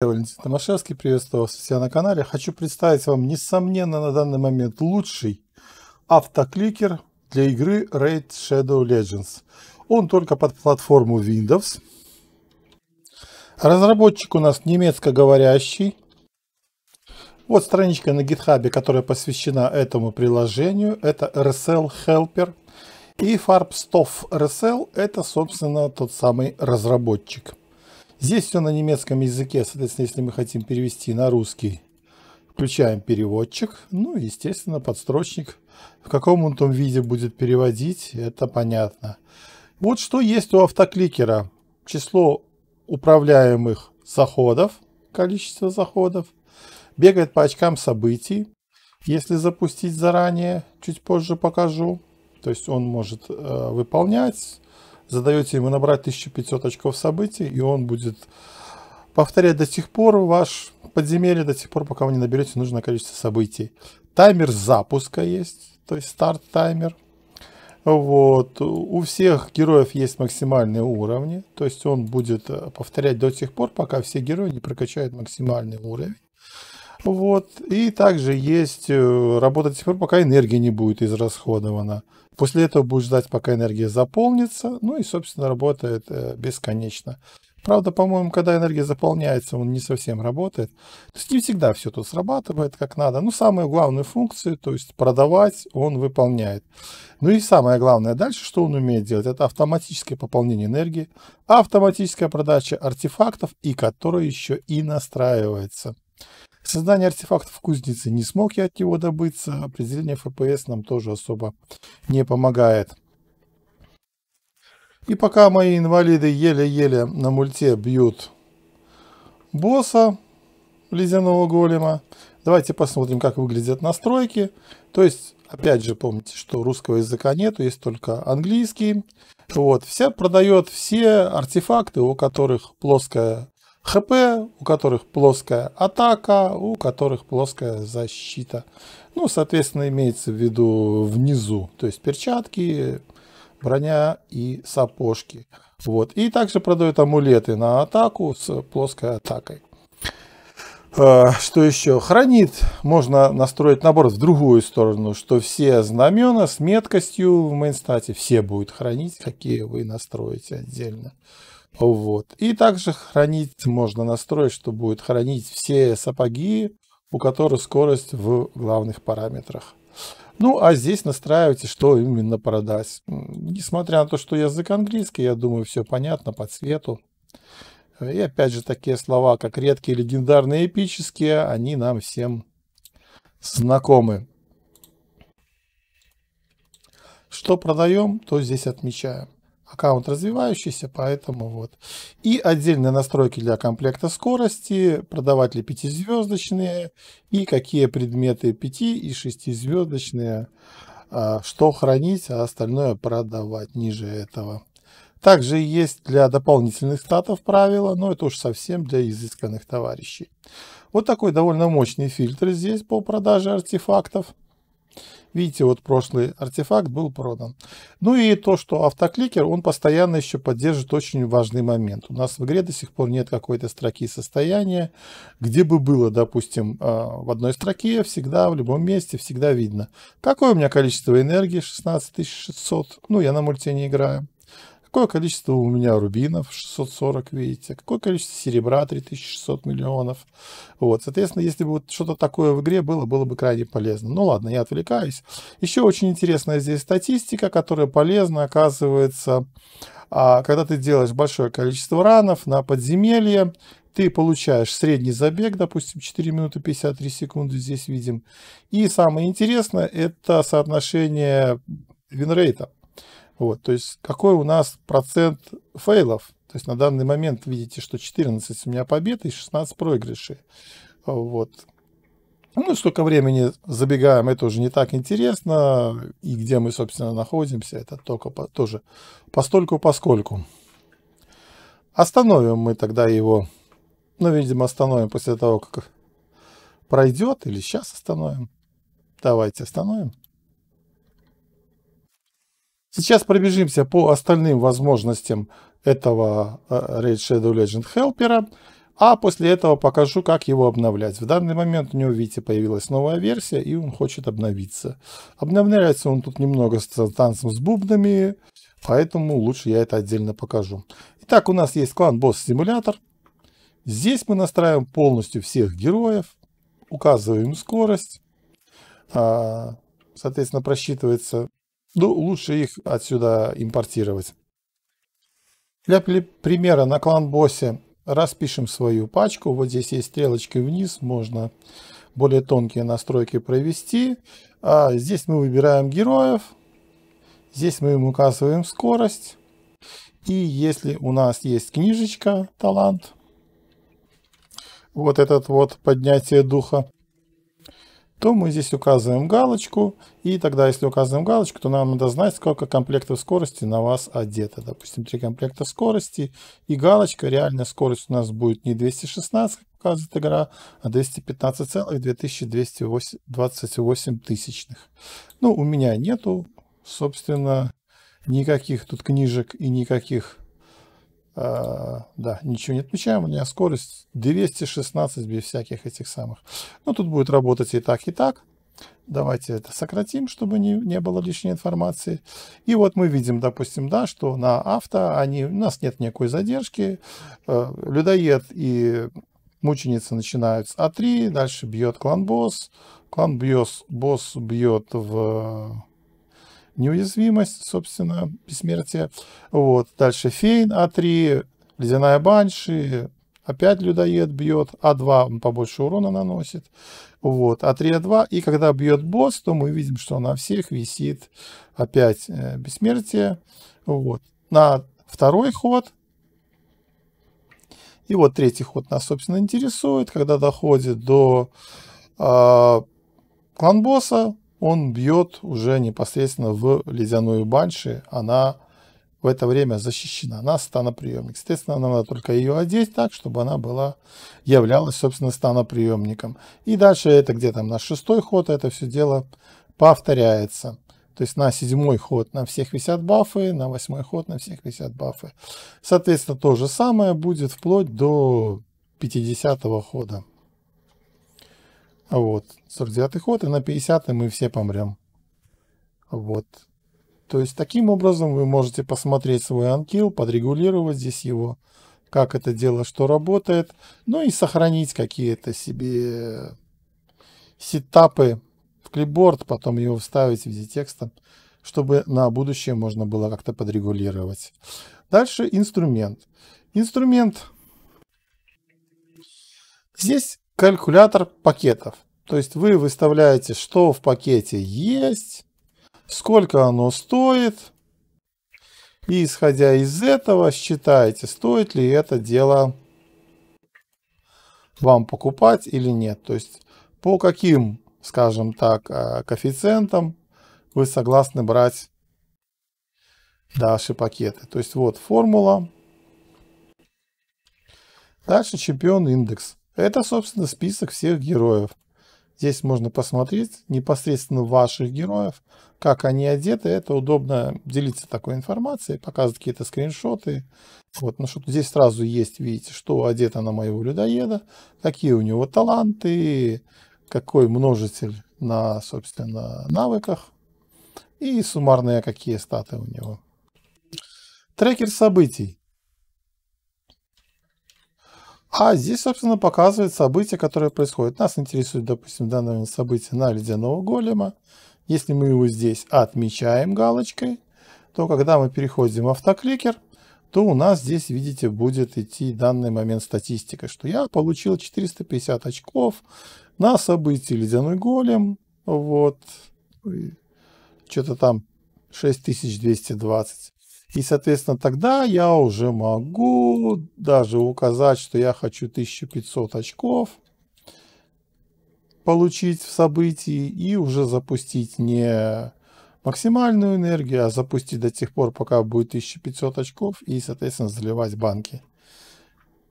Я Валентин Томашевский, приветствую вас все на канале. Хочу представить вам, несомненно, на данный момент лучший автокликер для игры Raid Shadow Legends. Он только под платформу Windows. Разработчик у нас немецкоговорящий. Вот страничка на GitHub, которая посвящена этому приложению. Это RSL Helper. И Farbstoff RSL это, собственно, тот самый разработчик. Здесь все на немецком языке, соответственно, если мы хотим перевести на русский, включаем переводчик, ну и, естественно, подстрочник. В каком он том виде будет переводить, это понятно. Вот что есть у автокликера. Число управляемых заходов, количество заходов, бегает по очкам событий. Если запустить заранее, чуть позже покажу. То есть он может э, выполнять задаете ему набрать 1500 очков событий, и он будет повторять до тех пор ваш подземелье, до тех пор, пока вы не наберете нужное количество событий. Таймер запуска есть, то есть старт-таймер. Вот. У всех героев есть максимальные уровни, то есть он будет э, повторять до тех пор, пока все герои не прокачают максимальный уровень. Вот. И также есть э, работа до тех пор, пока энергия не будет израсходована. После этого будет ждать, пока энергия заполнится. Ну и, собственно, работает э, бесконечно. Правда, по-моему, когда энергия заполняется, он не совсем работает. То есть не всегда все тут срабатывает как надо. Но самую главную функцию, то есть продавать, он выполняет. Ну и самое главное дальше, что он умеет делать, это автоматическое пополнение энергии, автоматическая продача артефактов, и которая еще и настраивается. Создание артефактов кузнице не смог я от него добыться. А определение FPS нам тоже особо не помогает. И пока мои инвалиды еле-еле на мульте бьют босса ледяного голема, давайте посмотрим, как выглядят настройки. То есть, опять же, помните, что русского языка нету, есть только английский. Вот, вся продает все артефакты, у которых плоская ХП, у которых плоская атака, у которых плоская защита. Ну, соответственно, имеется в виду внизу, то есть перчатки, броня и сапожки. Вот. И также продают амулеты на атаку с плоской атакой. А, что еще? Хранит можно настроить набор в другую сторону, что все знамена с меткостью в мейнстате все будут хранить, какие вы настроите отдельно. Вот. И также хранить можно настроить, что будет хранить все сапоги, у которых скорость в главных параметрах. Ну, а здесь настраивайте, что именно продать. Несмотря на то, что язык английский, я думаю, все понятно по цвету. Э, и опять же, такие слова, как редкие, легендарные, эпические, они нам всем знакомы. Что продаем, то здесь отмечаем аккаунт развивающийся, поэтому вот. И отдельные настройки для комплекта скорости, продавать ли пятизвездочные и какие предметы 5 и 6 звездочные, а, что хранить, а остальное продавать ниже этого. Также есть для дополнительных статов правила, но это уж совсем для изысканных товарищей. Вот такой довольно мощный фильтр здесь по продаже артефактов. Видите, вот прошлый артефакт был продан. Ну и то, что автокликер, он постоянно еще поддержит очень важный момент. У нас в игре до сих пор нет какой-то строки состояния, где бы было, допустим, а, в одной строке, всегда, в любом месте, всегда видно. Какое у меня количество энергии? 16600. Ну, я на мульте не играю. Какое количество у меня рубинов, 640, видите, какое количество серебра, 3600 миллионов. Вот, соответственно, если бы вот что-то такое в игре было, было бы крайне полезно. Ну ладно, я отвлекаюсь. Еще очень интересная здесь статистика, которая полезна, оказывается, а, когда ты делаешь большое количество ранов на подземелье, ты получаешь средний забег, допустим, 4 минуты 53 секунды здесь видим. И самое интересное, это соотношение винрейта. Вот, то есть какой у нас процент фейлов? То есть на данный момент видите, что 14 у меня побед и 16 проигрышей. Вот. Ну, столько времени забегаем, это уже не так интересно. И где мы, собственно, находимся, это только по, тоже постольку поскольку. Остановим мы тогда его. Ну, видимо, остановим после того, как пройдет. Или сейчас остановим. Давайте остановим. Сейчас пробежимся по остальным возможностям этого э, Raid Shadow Legend Helper, а после этого покажу, как его обновлять. В данный момент у него, видите, появилась новая версия, и он хочет обновиться. Обновляется он тут немного с танцем с бубнами, поэтому лучше я это отдельно покажу. Итак, у нас есть клан Босс Симулятор. Здесь мы настраиваем полностью всех героев, указываем скорость, а, соответственно, просчитывается ну, лучше их отсюда импортировать. Для примера на клан-боссе распишем свою пачку. Вот здесь есть стрелочки вниз, можно более тонкие настройки провести. А здесь мы выбираем героев, здесь мы им указываем скорость. И если у нас есть книжечка «Талант», вот этот вот поднятие духа, то мы здесь указываем галочку, и тогда, если указываем галочку, то нам надо знать, сколько комплектов скорости на вас одето. Допустим, три комплекта скорости, и галочка, реальная скорость у нас будет не 216, как показывает игра, а 215,2228 тысячных. Ну, у меня нету, собственно, никаких тут книжек и никаких а, да, ничего не отмечаем, у меня скорость 216 без всяких этих самых. Но ну, тут будет работать и так, и так. Давайте это сократим, чтобы не, не было лишней информации. И вот мы видим, допустим, да, что на авто они, у нас нет никакой задержки. Э, людоед и мученица начинают с А3, дальше бьет клан босс. Клан бьет, босс бьет в неуязвимость, собственно, бессмертие. Вот. Дальше Фейн А3, Ледяная Банши, опять людоед бьет, А2 он побольше урона наносит, вот, А3, А2, и когда бьет босс, то мы видим, что на всех висит опять э, бессмертие, вот, на второй ход, и вот третий ход нас, собственно, интересует, когда доходит до э, клан босса, он бьет уже непосредственно в ледяную банши, она в это время защищена, она станоприемник. Естественно, нам надо только ее одеть так, чтобы она была, являлась, собственно, станоприемником. И дальше это где то на шестой ход, это все дело повторяется. То есть на седьмой ход на всех висят бафы, на восьмой ход на всех висят бафы. Соответственно, то же самое будет вплоть до 50 хода. Вот. 49-й ход, и на 50-й мы все помрем. Вот. То есть таким образом вы можете посмотреть свой анкил, подрегулировать здесь его, как это дело, что работает, ну и сохранить какие-то себе сетапы в клипборд, потом его вставить в виде текста, чтобы на будущее можно было как-то подрегулировать. Дальше инструмент. Инструмент. Здесь калькулятор пакетов. То есть вы выставляете, что в пакете есть, сколько оно стоит, и исходя из этого считаете, стоит ли это дело вам покупать или нет. То есть по каким, скажем так, э, коэффициентам вы согласны брать наши пакеты. То есть вот формула. Дальше чемпион индекс. Это, собственно, список всех героев. Здесь можно посмотреть непосредственно ваших героев, как они одеты. Это удобно делиться такой информацией, показывать какие-то скриншоты. Вот, ну что здесь сразу есть, видите, что одета на моего людоеда, какие у него таланты, какой множитель на, собственно, навыках и суммарные какие статы у него. Трекер событий. А здесь, собственно, показывает события, которые происходят. Нас интересует, допустим, данное момент событие на ледяного голема. Если мы его здесь отмечаем галочкой, то когда мы переходим в автокликер, то у нас здесь, видите, будет идти данный момент статистика, что я получил 450 очков на событие ледяной голем. Вот. Что-то там 6220. И, соответственно, тогда я уже могу даже указать, что я хочу 1500 очков получить в событии и уже запустить не максимальную энергию, а запустить до тех пор, пока будет 1500 очков и, соответственно, заливать банки.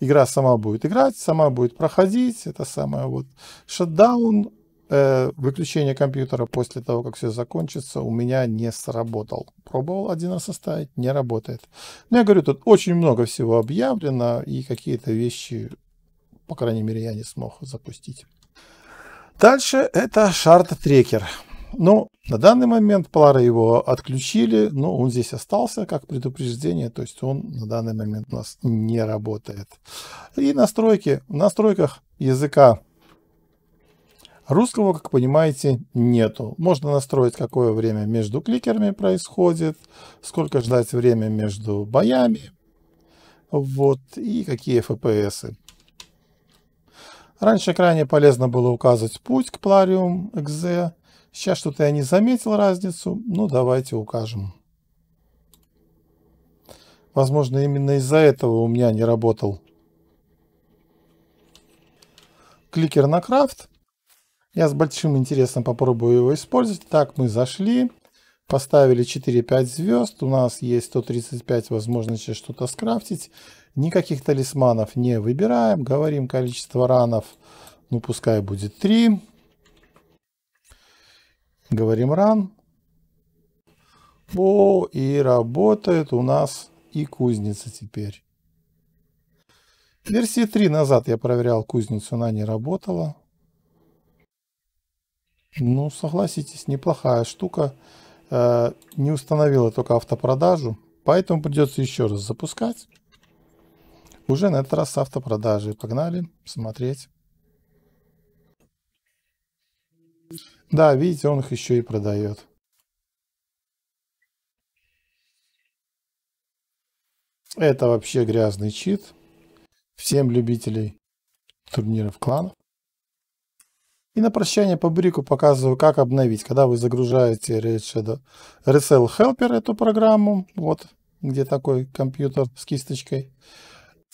Игра сама будет играть, сама будет проходить. Это самое вот шатдаун э, выключение компьютера после того, как все закончится, у меня не сработал. Пробовал один раз оставить, не работает. Но ну, я говорю, тут очень много всего объявлено, и какие-то вещи, по крайней мере, я не смог запустить. Дальше это шарт-трекер. Ну, на данный момент пары его отключили, но он здесь остался как предупреждение, то есть он на данный момент у нас не работает. И настройки. В настройках языка Русского, как понимаете, нету. Можно настроить, какое время между кликерами происходит, сколько ждать время между боями, вот, и какие FPS. -ы. Раньше крайне полезно было указывать путь к Plarium XZ. Сейчас что-то я не заметил разницу, ну давайте укажем. Возможно, именно из-за этого у меня не работал кликер на крафт. Я с большим интересом попробую его использовать. Так, мы зашли, поставили 4-5 звезд. У нас есть 135 возможностей что-то скрафтить. Никаких талисманов не выбираем. Говорим количество ранов. Ну, пускай будет 3. Говорим ран. О, и работает у нас и кузница теперь. Версии 3 назад я проверял кузницу, она не работала. Ну, согласитесь, неплохая штука. Э, не установила только автопродажу, поэтому придется еще раз запускать. Уже на этот раз с автопродажей. Погнали смотреть. Да, видите, он их еще и продает. Это вообще грязный чит. Всем любителей турниров кланов. И на прощание по брику показываю, как обновить. Когда вы загружаете RedShadow Resell Helper, эту программу, вот где такой компьютер с кисточкой.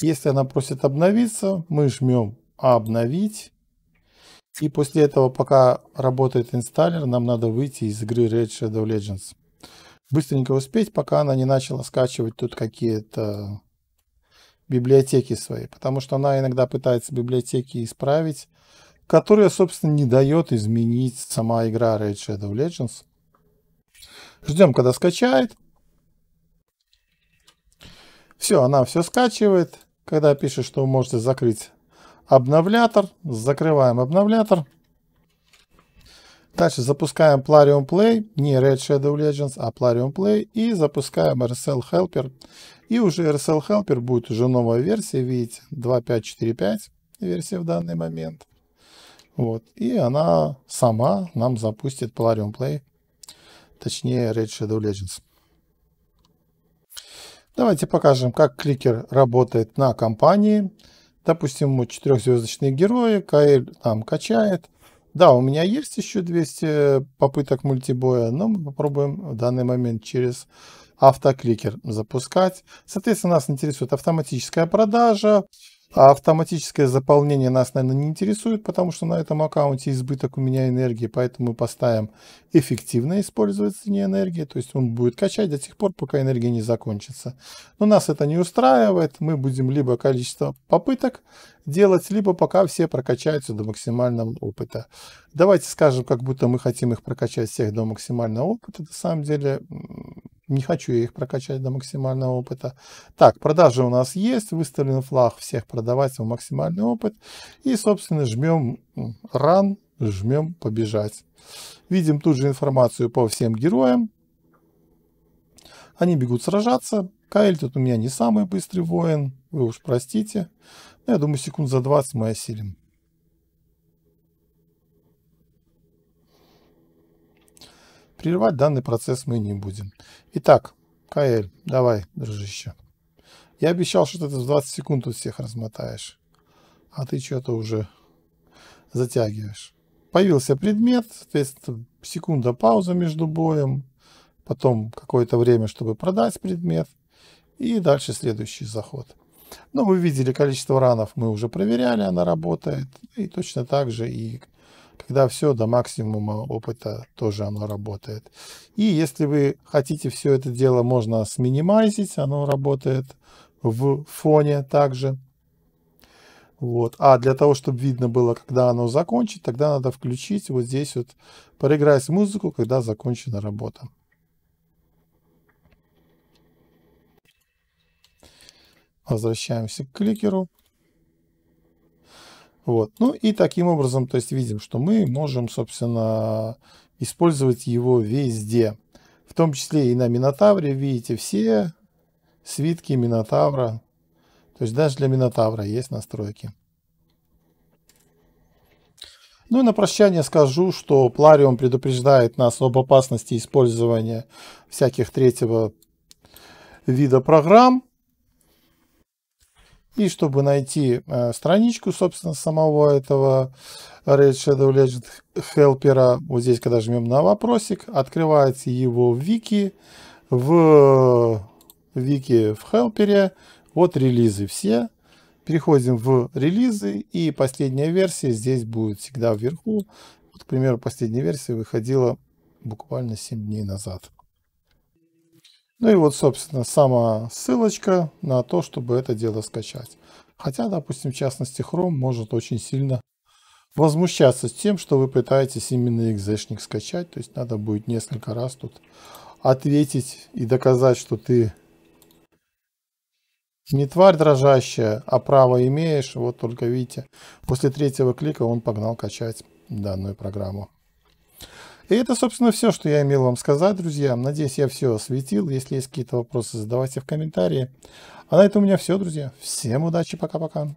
Если она просит обновиться, мы жмем «Обновить». И после этого, пока работает инсталлер, нам надо выйти из игры Red Shadow Legends. Быстренько успеть, пока она не начала скачивать тут какие-то библиотеки свои. Потому что она иногда пытается библиотеки исправить, которая, собственно, не дает изменить сама игра Raid Shadow Legends. Ждем, когда скачает. Все, она все скачивает. Когда пишет, что вы можете закрыть обновлятор, закрываем обновлятор. Дальше запускаем Plarium Play, не Red Shadow Legends, а Plarium Play, и запускаем RSL Helper. И уже RSL Helper будет уже новая версия, видите, 2.5.4.5 версия в данный момент. Вот. И она сама нам запустит Polarium Play, точнее Red Shadow Legends. Давайте покажем, как кликер работает на компании. Допустим, мы четырехзвездочные герои, КЛ там качает. Да, у меня есть еще 200 попыток мультибоя, но мы попробуем в данный момент через автокликер запускать. Соответственно, нас интересует автоматическая продажа, а автоматическое заполнение нас, наверное, не интересует, потому что на этом аккаунте избыток у меня энергии, поэтому мы поставим эффективно использовать не энергии, то есть он будет качать до тех пор, пока энергия не закончится. Но нас это не устраивает, мы будем либо количество попыток делать, либо пока все прокачаются до максимального опыта. Давайте скажем, как будто мы хотим их прокачать всех до максимального опыта, на самом деле не хочу я их прокачать до максимального опыта. Так, продажи у нас есть. Выставлен флаг всех продавать в максимальный опыт. И, собственно, жмем run, жмем побежать. Видим тут же информацию по всем героям. Они бегут сражаться. Кайл тут у меня не самый быстрый воин. Вы уж простите. Но я думаю, секунд за 20 мы осилим. Прерывать данный процесс мы не будем. Итак, КЛ, давай, дружище. Я обещал, что ты в 20 секунд тут всех размотаешь. А ты что-то уже затягиваешь. Появился предмет, соответственно, секунда пауза между боем, потом какое-то время, чтобы продать предмет, и дальше следующий заход. Но ну, вы видели, количество ранов мы уже проверяли, она работает, и точно так же и когда все до максимума опыта тоже оно работает. И если вы хотите все это дело, можно сминимайзить, оно работает в фоне также. Вот. А для того, чтобы видно было, когда оно закончит, тогда надо включить вот здесь вот, проиграть музыку, когда закончена работа. Возвращаемся к кликеру. Вот. Ну и таким образом, то есть видим, что мы можем, собственно, использовать его везде. В том числе и на Минотавре, видите, все свитки Минотавра. То есть даже для Минотавра есть настройки. Ну и на прощание скажу, что Плариум предупреждает нас об опасности использования всяких третьего вида программ. И чтобы найти э, страничку, собственно, самого этого Red Shadow Legend Helper, вот здесь, когда жмем на вопросик, открывается его вики. В вики в Helper вот релизы все. Переходим в релизы, и последняя версия здесь будет всегда вверху. Вот, к примеру, последняя версия выходила буквально 7 дней назад. Ну и вот, собственно, сама ссылочка на то, чтобы это дело скачать. Хотя, допустим, в частности, Chrome может очень сильно возмущаться тем, что вы пытаетесь именно экзешник скачать. То есть надо будет несколько раз тут ответить и доказать, что ты не тварь дрожащая, а право имеешь. Вот только видите, после третьего клика он погнал качать данную программу. И это, собственно, все, что я имел вам сказать, друзья. Надеюсь, я все осветил. Если есть какие-то вопросы, задавайте в комментарии. А на этом у меня все, друзья. Всем удачи, пока-пока.